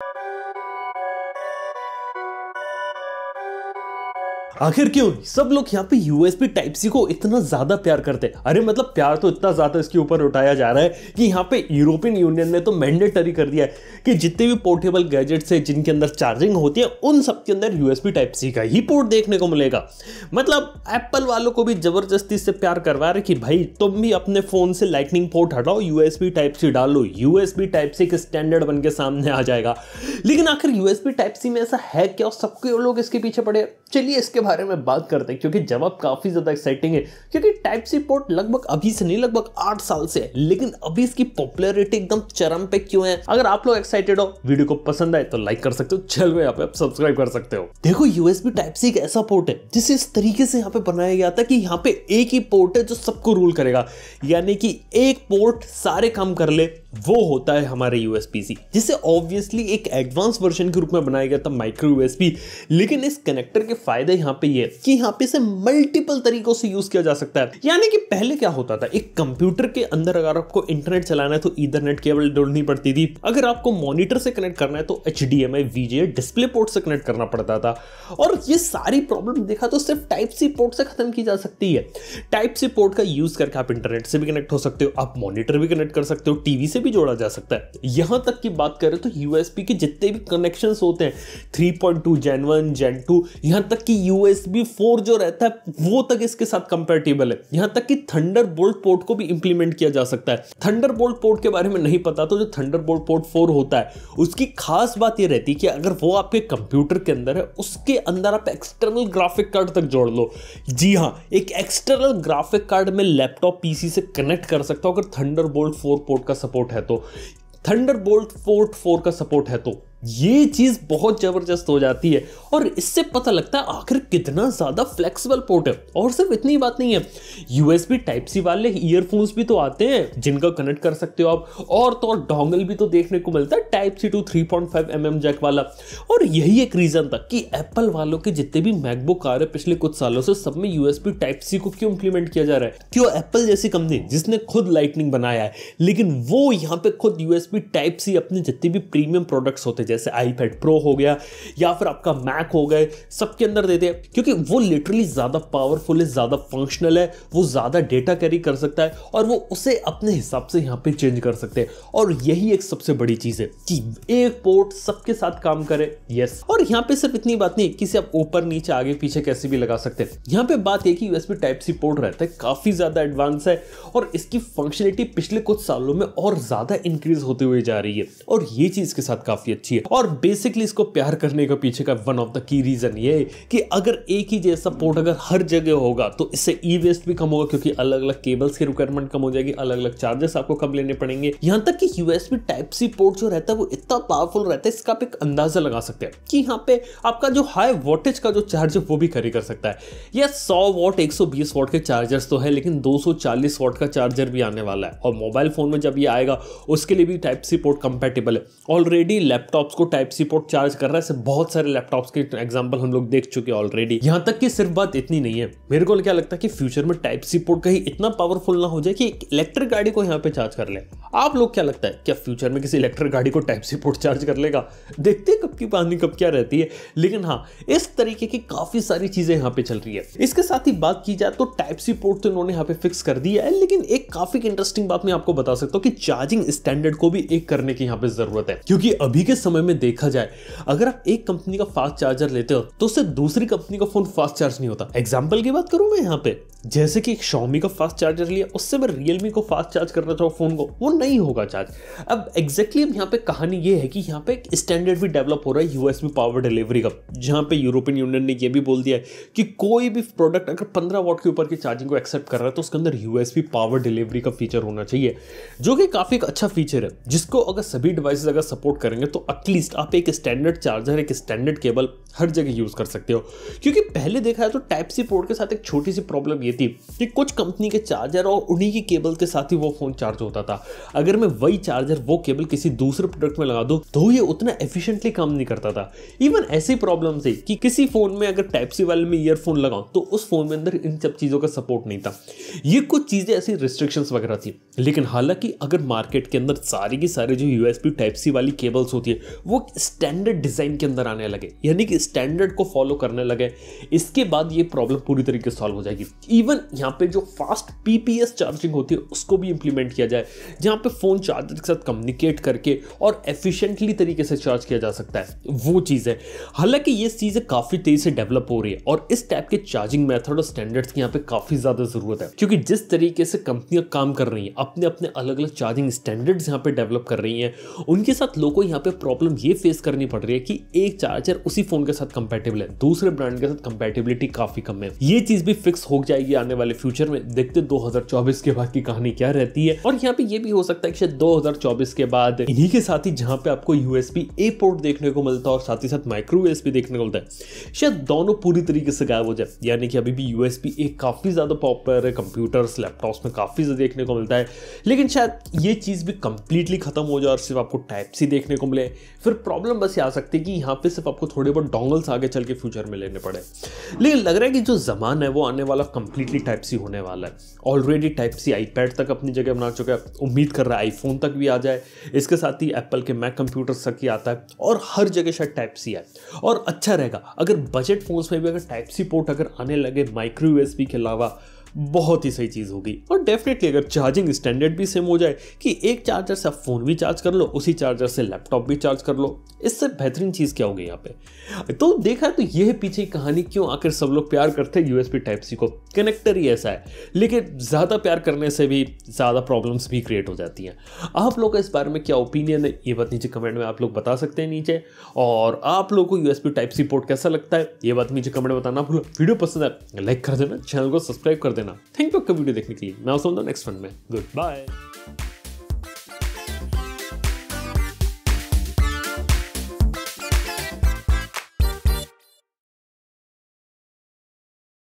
you आखिर क्यों सब लोग यहाँ पे यूएसबी टाइप सी को इतना ज्यादा प्यार करते हैं अरे मतलब प्यार तो इतना ज्यादा इसके ऊपर उठाया जा रहा है कि यहाँ पे यूरोपियन यूनियन ने तो मैंडेटरी कर दिया है कि जितने भी पोर्टेबल गैजेट्स है जिनके अंदर चार्जिंग होती है उन सब के अंदर यूएसबी टाइप सी का ही पोर्ट देखने को मिलेगा मतलब एप्पल वालों को भी जबरदस्ती से प्यार करवा रहे कि भाई तुम भी अपने फोन से लाइटनिंग पोर्ट हटाओ यूएसबी टाइप सी डालो यूएसबी टाइप सी के स्टैंडर्ड बन के सामने आ जाएगा लेकिन आखिर यूएसबी टाइप सी में ऐसा है क्या सबके लोग इसके पीछे पड़े चलिए इसके बारे में बात करते हैं क्योंकि जवाब काफ़ी ज़्यादा एक्साइटिंग है क्योंकि टाइप सी पोर्ट लगभग अभी से नहीं लगभग आठ साल से है लेकिन अभी इसकी पॉपुलरिटी एकदम चरम पे क्यों है अगर आप लोग एक्साइटेड हो वीडियो को पसंद आए तो लाइक कर सकते हो चल में यहाँ पे सब्सक्राइब कर सकते हो देखो यूएसबी टाइप सी एक ऐसा पोर्ट है जिसे इस तरीके से यहाँ पे बनाया गया था कि यहाँ पे एक ही पोर्ट है जो सबको रूल करेगा यानी कि एक पोर्ट सारे काम कर ले वो होता है हमारे यू जिसे ऑब्वियसली एक एडवांस वर्जन के रूप में बनाया गया था माइक्रो यू लेकिन इस कनेक्टर के फायदे यहाँ पे ये कि यहाँ पे इसे मल्टीपल तरीकों से यूज किया जा सकता है यानी कि पहले क्या होता था एक कंप्यूटर के अंदर अगर आपको इंटरनेट चलाना है तो ईथरनेट केबल ढूंढनी पड़ती थी अगर आपको मॉनिटर से कनेक्ट करना है तो H D M I VGA display port से कनेक्ट करना पड़ता था और ये सारी प्रॉब्लम देखा तो सिर्फ टाइप सी पोर्ट से खत्म की जा सकती है टाइप सी पोर्ट का यूज करके आप इंटरनेट से भी कनेक्ट हो सकते हो आप मॉनिटर भी कनेक्ट कर सकते हो टीवी से से भी जोड़ा जा सकता है यहां तक की बात करें तो यूएसबी के जितने भी कनेक्शन होते हैं three point two gen one gen two यहां तक कि यूएसबी फोर जो रहता है वो तक इसके साथ कंपेटेबल है यहां तक कि थंडर बोल्ट पोर्ट को भी इंप्लीमेंट किया जा सकता है थंडर बोल्ट पोर्ट के बारे में नहीं पता तो जो थंडर बोल्ट पोर्ट फोर होता है उसकी खास बात यह रहती है कि अगर वो आपके कंप्यूटर के अंदर है उसके अंदर आप एक्सटर्नल ग्राफिक कार्ड तक जोड़ लो जी हाँ एक एक्सटर्नल ग्राफिक कार्ड में लैपटॉप पीसी से कनेक्ट कर सकता हूं अगर थंडर बोल्ट फोर पोर्ट का सपोर्ट सपोर्ट है तो थंडर बोल्ट फोर्ट फोर का सपोर्ट है तो ये चीज़ बहुत ज़बरदस्त हो जाती है और इससे पता लगता है आखिर कितना ज़्यादा फ्लेक्सिबल पोर्ट है और सिर्फ इतनी बात नहीं है यूएसबी टाइप सी वाले ईयरफोन्स भी तो आते हैं जिनका कनेक्ट कर सकते हो आप और तो और डोंगल भी तो देखने को मिलता है type C two three point five M M jack वाला और यही एक रीज़न था कि एप्पल वालों के जितने भी मैकबुक आ रहे पिछले कुछ सालों से सब में यूएसबी टाइप सी को क्यों इंप्लीमेंट किया जा रहा है क्यों एप्पल जैसी कंपनी जिसने खुद लाइटनिंग बनाया है लेकिन वो यहाँ पे खुद यूएसबी टाइप सी अपने जितने भी प्रीमियम प्रोडक्ट्स होते जैसे आईपैड प्रो हो गया या फिर आपका मैक हो गए सबके अंदर दे दे क्योंकि वो लिटरली ज़्यादा पावरफुल है ज़्यादा फंक्शनल है वो ज़्यादा डेटा कैरी कर सकता है और वो उसे अपने हिसाब से यहाँ पर चेंज कर सकते हैं और यही एक सबसे बड़ी चीज़ है कि एक पोर्ट सबके साथ काम करे यस और यहाँ पे सिर्फ इतनी बात नहीं कि आप ऊपर नीचे आगे पीछे कैसे भी लगा सकते हैं यहाँ पे बात है कि यूएसबी टाइप सी पोर्ट रहता है काफ़ी ज़्यादा एडवांस है और इसकी फंक्शनलिटी पिछले कुछ सालों में और ज़्यादा इंक्रीज होते हुए जा रही है और ये चीज़ के साथ काफ़ी अच्छी है है और बेसिकली इसको प्यार करने के पीछे का one of the key reason ये है कि अगर एक ही जैसा पोर्ट अगर हर जगह होगा तो इससे ई वेस्ट भी कम होगा क्योंकि अलग अलग केबल्स की रिक्वायरमेंट कम हो जाएगी अलग अलग चार्जेस आपको कम लेने पड़ेंगे यहां तक कि यूएसबी टाइप सी पोर्ट जो रहता है वो इतना पावरफुल रहता है इसका आप एक अंदाजा लगा सकते हैं कि यहाँ पे आपका जो हाई वोल्टेज का जो चार्ज है वो भी कैरी कर सकता है यह सौ वॉट एक सौ के चार्जर्स तो है लेकिन दो सौ का चार्जर भी आने वाला है और मोबाइल फोन में जब ये आएगा उसके लिए भी टाइप सी पोर्ट कंपेटेबल है ऑलरेडी लैपटॉप लैपटॉप्स को टाइप सी पोर्ट चार्ज कर रहा है बहुत सारे लैपटॉप्स के एग्जाम्पल हम लोग देख चुके ऑलरेडी यहाँ तक की सिर्फ बात इतनी नहीं है मेरे को क्या लगता है कि फ्यूचर में टाइप सी पोर्ट कहीं इतना पावरफुल ना हो जाए कि इलेक्ट्रिक गाड़ी को यहाँ पे चार्ज कर ले आप लोग क्या लगता है क्या फ्यूचर में किसी इलेक्ट्रिक गाड़ी को टाइप सी पोर्ट चार्ज कर लेगा देखते हैं कब की पानी कब क्या रहती है लेकिन हाँ इस तरीके की काफी सारी चीजें यहाँ पे चल रही है इसके साथ ही बात की जाए तो टाइप सी पोर्ट तो इन्होंने यहाँ पे फिक्स कर दिया है लेकिन एक काफी इंटरेस्टिंग बात मैं आपको बता सकता हूँ कि चार्जिंग स्टैंडर्ड को भी एक करने की यहाँ पे जरूरत है क्योंकि अभी के समय समय में देखा जाए अगर आप एक कंपनी का फास्ट चार्जर लेते हो तो उससे दूसरी कंपनी का फोन फास्ट चार्ज नहीं होता एग्जाम्पल की बात करूँ मैं यहाँ पे जैसे कि एक शॉमी का फास्ट चार्जर लिया उससे मैं रियलमी को फास्ट चार्ज करना चाहूँ फोन को वो नहीं होगा चार्ज अब एग्जैक्टली exactly यहाँ पे कहानी ये है कि यहाँ पे एक स्टैंडर्ड भी डेवलप हो रहा है यूएस में पावर डिलीवरी का जहाँ पे यूरोपियन यूनियन ने ये भी बोल दिया है कि कोई भी प्रोडक्ट अगर पंद्रह वॉट के ऊपर की चार्जिंग को एक्सेप्ट कर रहा है तो उसके अंदर यूएस पावर डिलीवरी का फीचर होना चाहिए जो कि काफ़ी एक अच्छा फीचर है जिसको अगर सभी डिवाइस अगर सपोर्ट करेंगे तो एटलीस्ट आप एक स्टैंडर्ड चार्जर एक स्टैंडर्ड केबल हर जगह यूज़ कर सकते हो क्योंकि पहले देखा है तो टाइप सी पोर्ट के साथ एक छोटी सी प्रॉब्लम ये थी कि कुछ कंपनी के चार्जर और उन्हीं की केबल के साथ ही वो फ़ोन चार्ज होता था अगर मैं वही चार्जर वो केबल किसी दूसरे प्रोडक्ट में लगा दूँ तो ये उतना एफिशिएंटली काम नहीं करता था इवन ऐसी प्रॉब्लम थी कि किसी फ़ोन में अगर टाइप सी वाले में ईयरफोन लगाऊँ तो उस फ़ोन में अंदर इन सब चीज़ों का सपोर्ट नहीं था ये कुछ चीज़ें ऐसी रिस्ट्रिक्शंस वगैरह थी लेकिन हालांकि अगर मार्केट के अंदर सारी की सारी जो यूएसपी टाइप सी वाली केबल्स होती है वो स्टैंडर्ड डिज़ाइन के अंदर आने लगे यानी कि स्टैंडर्ड को फॉलो करने लगे इसके बाद ये प्रॉब्लम पूरी तरीके से सॉल्व हो जाएगी इवन यहाँ पे जो फास्ट पीपीएस चार्जिंग होती है उसको भी इंप्लीमेंट किया जाए जहाँ पे फ़ोन चार्जर के साथ कम्युनिकेट करके और एफिशिएंटली तरीके से चार्ज किया जा सकता है वो चीज़ है हालांकि ये चीज़ें काफ़ी तेज़ी से डेवलप हो रही है और इस टाइप के चार्जिंग मेथड और स्टैंडर्ड्स की यहाँ पे काफ़ी ज़्यादा ज़रूरत है क्योंकि जिस तरीके से कंपनियाँ काम कर रही हैं अपने अपने अलग अलग चार्जिंग स्टैंडर्ड्स यहाँ पे डेवलप कर रही हैं उनके साथ लोगों को यहाँ पे प्रॉब्लम प्रॉब्लम ये फेस करनी पड़ रही है कि एक चार्जर उसी फोन के साथ कंपेटेबल है दूसरे ब्रांड के साथ कंपेटेबिलिटी काफी कम है ये चीज भी फिक्स हो जाएगी आने वाले फ्यूचर में देखते 2024 के बाद की कहानी क्या रहती है और यहाँ पे ये भी हो सकता है कि शायद 2024 के बाद इन्हीं के साथ ही जहाँ पे आपको यूएसपी ए पोर्ट देखने को मिलता है और साथ ही साथ माइक्रो यूएसबी देखने को मिलता है शायद दोनों पूरी तरीके से गायब हो जाए यानी कि अभी भी यूएसपी ए काफी ज्यादा पॉपुलर है कंप्यूटर्स लैपटॉप्स में काफी ज्यादा देखने को मिलता है लेकिन शायद ये चीज भी कंप्लीटली खत्म हो जाए और सिर्फ आपको टाइप सी देखने को मिले फिर प्रॉब्लम बस ये आ सकती है कि यहाँ पे सिर्फ आपको थोड़े बहुत डोंगल्स आगे चल के फ्यूचर में लेने पड़े लेकिन लग रहा है कि जो ज़माना है वो आने वाला कंप्लीटली टाइप सी होने वाला है ऑलरेडी टाइप सी आईपैड तक अपनी जगह बना चुका है उम्मीद कर रहा है आईफोन तक भी आ जाए इसके साथ ही एप्पल के मैक कंप्यूटर्स तक ही आता है और हर जगह शायद टाइप सी है और अच्छा रहेगा अगर बजट फ़ोन्स में भी अगर टाइप सी पोर्ट अगर आने लगे माइक्रो यूएसबी के अलावा बहुत ही सही चीज़ होगी और डेफिनेटली अगर चार्जिंग स्टैंडर्ड भी सेम हो जाए कि एक चार्जर से आप फ़ोन भी चार्ज कर लो उसी चार्जर से लैपटॉप भी चार्ज कर लो इससे बेहतरीन चीज़ क्या होगी यहाँ पे तो देखा तो यह पीछे कहानी क्यों आखिर सब लोग प्यार करते हैं यूएसबी टाइप सी को कनेक्टर ही ऐसा है लेकिन ज़्यादा प्यार करने से भी ज़्यादा प्रॉब्लम्स भी क्रिएट हो जाती हैं आप लोग का इस बारे में क्या ओपिनियन है ये बात नीचे कमेंट में आप लोग बता सकते हैं नीचे और आप लोग को यू टाइप सी पोर्ट कैसा लगता है ये बात नीचे कमेंट में बताना भूलो वीडियो पसंद है लाइक कर देना चैनल को सब्सक्राइब कर देना थैंक यू आपका वीडियो देखने के लिए मैं सुनता हूँ नेक्स्ट फंड में गुड बाय